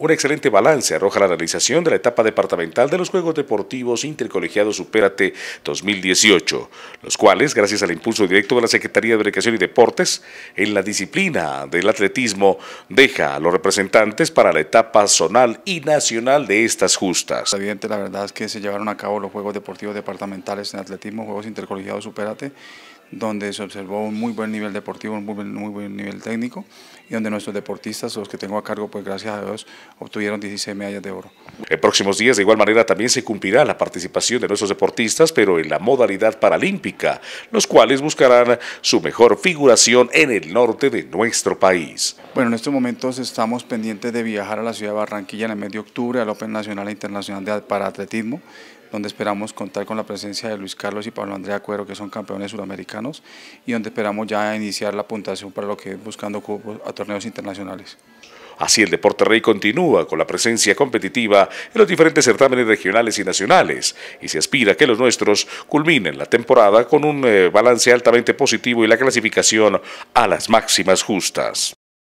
Un excelente balance arroja la realización de la etapa departamental de los Juegos Deportivos Intercolegiados Supérate 2018, los cuales, gracias al impulso directo de la Secretaría de Educación y Deportes, en la disciplina del atletismo, deja a los representantes para la etapa zonal y nacional de estas justas. Evidente, la verdad es que se llevaron a cabo los Juegos Deportivos Departamentales en Atletismo, Juegos Intercolegiados Supérate, donde se observó un muy buen nivel deportivo, un muy buen, nivel técnico y donde nuestros deportistas, los que tengo a cargo, pues gracias a Dios, obtuvieron 16 medallas de oro. En próximos días, de igual manera, también se cumplirá la participación de nuestros deportistas, pero en la modalidad paralímpica, los cuales buscarán su mejor figuración en el norte de nuestro país. Bueno, en estos momentos estamos pendientes de viajar a la ciudad de Barranquilla en el mes de octubre al Open Nacional e Internacional de, para Atletismo, donde esperamos contar con la presencia de Luis Carlos y Pablo Andrea Cuero, que son campeones sudamericanos y donde esperamos ya iniciar la puntuación para lo que buscando cupos a torneos internacionales. Así el Deporte Rey continúa con la presencia competitiva en los diferentes certámenes regionales y nacionales y se aspira a que los nuestros culminen la temporada con un eh, balance altamente positivo y la clasificación a las máximas justas.